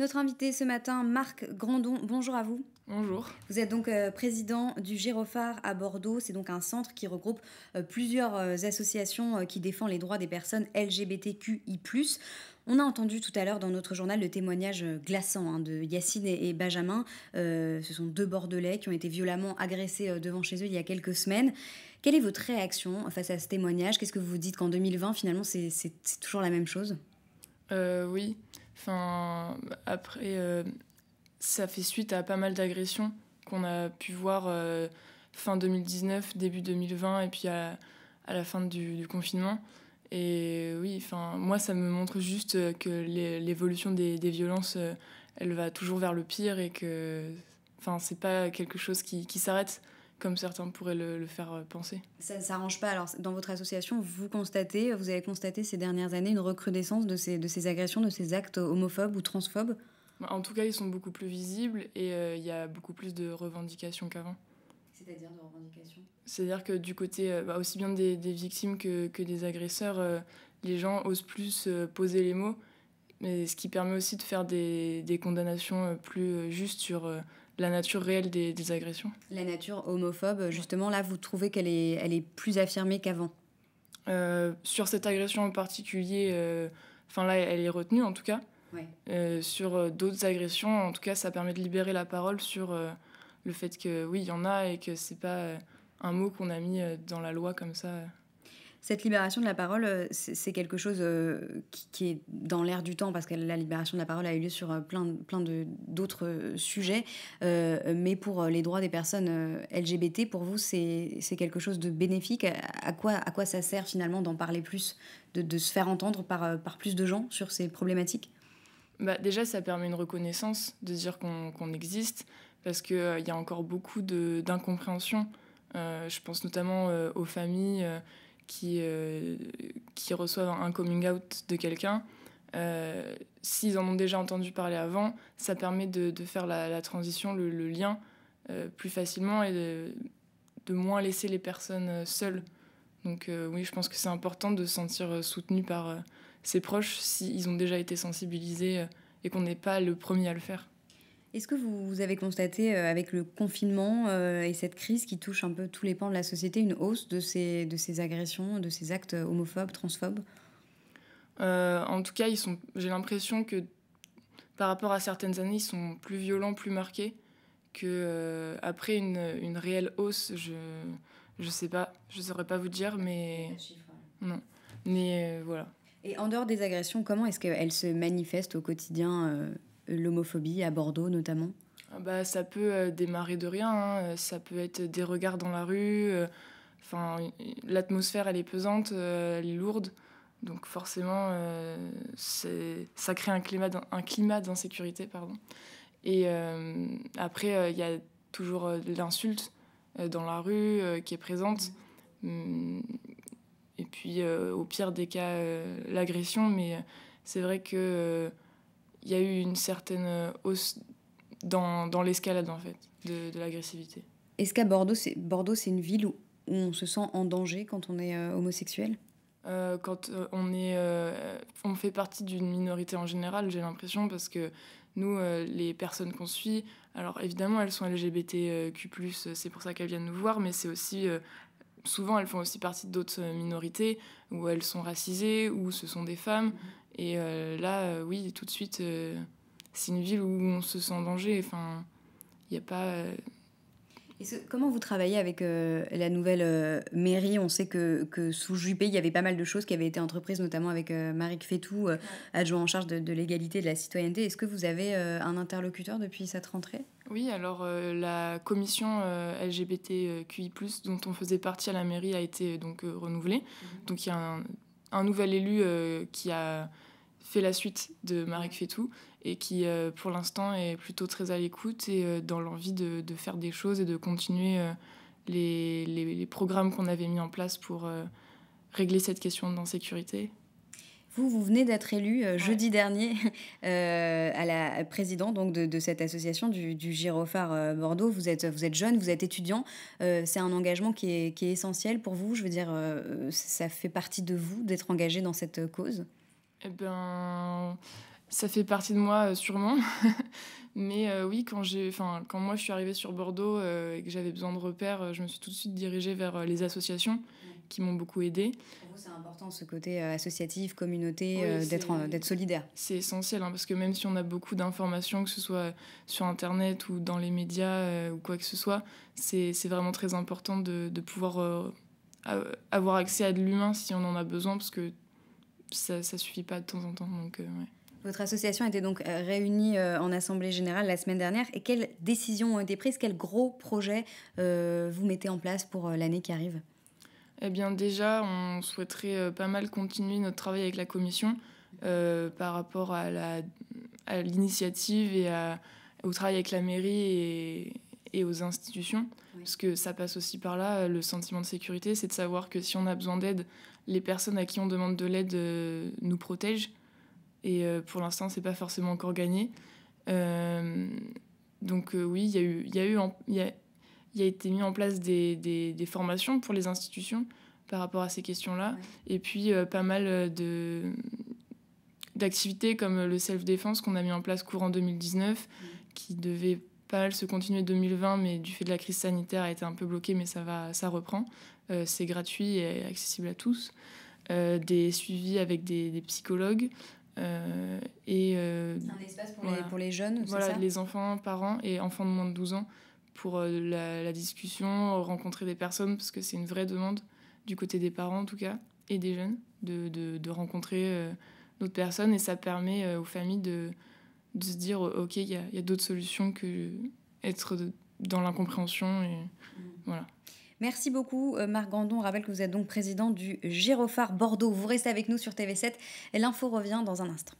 Notre invité ce matin, Marc Grandon, bonjour à vous. Bonjour. Vous êtes donc euh, président du Gérophare à Bordeaux. C'est donc un centre qui regroupe euh, plusieurs euh, associations qui défendent les droits des personnes LGBTQI. On a entendu tout à l'heure dans notre journal le témoignage glaçant hein, de Yacine et, et Benjamin. ce sont deux Bordelais qui ont été violemment agressés devant chez eux il y a quelques semaines. Quelle est votre réaction face à ce témoignage Qu'est-ce que vous dites qu'en 2020, finalement, c'est toujours la même chose Oui. Enfin, après, euh, ça fait suite à pas mal d'agressions qu'on a pu voir euh, fin 2019, début 2020 et puis à, à la fin du, confinement. Et oui, enfin, moi, ça me montre juste euh, que l'évolution des, des, violences, elle va toujours vers le pire et que, enfin, c'est pas quelque chose qui, qui s'arrête comme certains pourraient le, faire euh, penser. Ça ne s'arrange pas. Alors, dans votre association, vous constatez, vous avez constaté ces dernières années une recrudescence de ces, de ces agressions, de ces actes homophobes ou transphobes bah, En tout cas, ils sont beaucoup plus visibles et euh, il y a beaucoup plus de revendications qu'avant. C'est-à-dire de revendications C'est-à-dire que du côté euh, bah, aussi bien des, victimes que, des agresseurs, les gens osent plus poser les mots, mais ce qui permet aussi de faire des, des condamnations plus justes sur la nature réelle des, agressions. La nature homophobe, justement, là, vous trouvez qu'elle est, elle est plus affirmée qu'avant euh, Sur cette agression en particulier, euh, enfin là, elle est retenue en tout cas. Euh, sur d'autres agressions, en tout cas, ça permet de libérer la parole sur le fait que oui, il y en a et que c'est pas un mot qu'on a mis dans la loi comme ça cette libération de la parole, euh, c'est quelque chose euh, qui, est dans l'air du temps parce que la libération de la parole a eu lieu sur euh, plein, plein d'autres sujets. mais pour les droits des personnes LGBT, pour vous, c'est quelque chose de bénéfique. À quoi, à quoi ça sert finalement d'en parler plus, de, se faire entendre par, par plus de gens sur ces problématiques bah, Déjà, ça permet une reconnaissance de dire qu'on existe parce qu'il y a encore beaucoup d'incompréhension. je pense notamment aux familles qui, euh, qui reçoivent un coming out de quelqu'un, euh, s'ils en ont déjà entendu parler avant, ça permet de, de faire la, la, transition, le, lien euh, plus facilement et de, moins laisser les personnes seules. Donc oui, je pense que c'est important de se sentir soutenu par ses proches s'ils ont déjà été sensibilisés et qu'on n'est pas le premier à le faire. Est-ce que vous, avez constaté euh, avec le confinement euh, et cette crise qui touche un peu tous les pans de la société une hausse de ces, de ces agressions, de ces actes homophobes, transphobes euh, En tout cas, ils sont, j'ai l'impression que par rapport à certaines années, ils sont plus violents, plus marqués que après une, une, réelle hausse, je je sais pas, je saurais pas vous dire, mais non, mais voilà. Et en dehors des agressions, comment est-ce qu'elles se manifestent au quotidien euh, l'homophobie à Bordeaux notamment ah bah, Ça peut euh, démarrer de rien, hein. euh, ça peut être des regards dans la rue, enfin, l'atmosphère elle est pesante, elle est lourde, donc forcément ça crée un climat d'insécurité. pardon. Et après, il y a toujours l'insulte dans la rue qui est présente. Mmh. Et puis, au pire des cas, l'agression. Mais c'est vrai que il y a eu une certaine euh, hausse dans, dans l'escalade, en fait, de, de l'agressivité. Est-ce qu'à Bordeaux, c'est Bordeaux, c'est une ville où, on se sent en danger quand on est euh, homosexuel euh, Quand on est, on fait partie d'une minorité en général, j'ai l'impression, parce que nous, les personnes qu'on suit, alors évidemment, elles sont LGBTQ+, c'est pour ça qu'elles viennent nous voir, mais c'est aussi souvent elles font aussi partie d'autres minorités où elles sont racisées ou ce sont des femmes et euh, là, euh, oui, tout de suite, euh, c'est une ville où on se sent en danger. Enfin, il n'y a pas. comment vous travaillez avec la nouvelle mairie On sait que, sous Juppé, il y avait pas mal de choses qui avaient été entreprises, notamment avec Marie Fethou, Fétou, adjoint en charge de, l'égalité et de la citoyenneté. Est-ce que vous avez un interlocuteur depuis cette rentrée Oui, alors la commission LGBTQI, dont on faisait partie à la mairie, a été donc renouvelée. Mhm. Donc il y a un un nouvel élu euh, qui a fait la suite de Marek Fetou et qui, euh, pour l'instant, est plutôt très à l'écoute et euh, dans l'envie de, faire des choses et de continuer les, programmes qu'on avait mis en place pour régler cette question d'insécurité. Vous, vous venez d'être élu euh, jeudi dernier euh, à la présidente donc de, cette association du, Girophare euh, Bordeaux. Vous êtes, vous êtes jeune, vous êtes étudiant. c'est un engagement qui est, qui est, essentiel pour vous. Je veux dire, ça fait partie de vous d'être engagé dans cette cause. Eh bien, ça fait partie de moi sûrement. Mais oui, quand j'ai, quand moi je suis arrivée sur Bordeaux et que j'avais besoin de repères, je me suis tout de suite dirigée vers les associations. Mmh qui m'ont beaucoup aidé. Pour vous, c'est important ce côté euh, associatif, communauté, euh, d'être d'être solidaire. C'est essentiel hein, parce que même si on a beaucoup d'informations, que ce soit sur Internet ou dans les médias euh, ou quoi que ce soit, c'est vraiment très important de, de pouvoir avoir accès à de l'humain si on en a besoin parce que ça, ne suffit pas de temps en temps. Donc, Votre association était donc réunie en assemblée générale la semaine dernière. Et quelles décisions ont été prises Quels gros projets vous mettez en place pour l'année qui arrive eh bien déjà, on souhaiterait euh, pas mal continuer notre travail avec la commission euh, par rapport à, la, l'initiative et au travail avec la mairie et, aux institutions. Parce que ça passe aussi par là, le sentiment de sécurité, c'est de savoir que si on a besoin d'aide, les personnes à qui on demande de l'aide euh, nous protègent. Et pour l'instant, c'est pas forcément encore gagné. donc oui, il y a eu, il a été mis en place des, des, formations pour les institutions par rapport à ces questions-là. Et puis, euh, pas mal euh, de d'activités comme le self-défense qu'on a mis en place courant 2019, mm. qui devait pas mal se continuer 2020, mais du fait de la crise sanitaire a été un peu bloqué, mais ça, va, ça reprend. Euh, c'est gratuit et accessible à tous. des suivis avec des, psychologues. C'est et, un espace pour, les, pour les jeunes, Voilà, les enfants, parents et enfants de moins de 12 ans pour euh, la, discussion, rencontrer des personnes, parce que c'est une vraie demande du côté des parents en tout cas, et des jeunes, de, de, rencontrer euh, d'autres personnes, et ça permet euh, aux familles de, de se dire, ok, il y a, y a d'autres solutions que être dans l'incompréhension, et mmh. voilà. Merci beaucoup, Marc Grandon. On rappelle que vous êtes donc président du Girophare Bordeaux. Vous restez avec nous sur TV7. L'info revient dans un instant.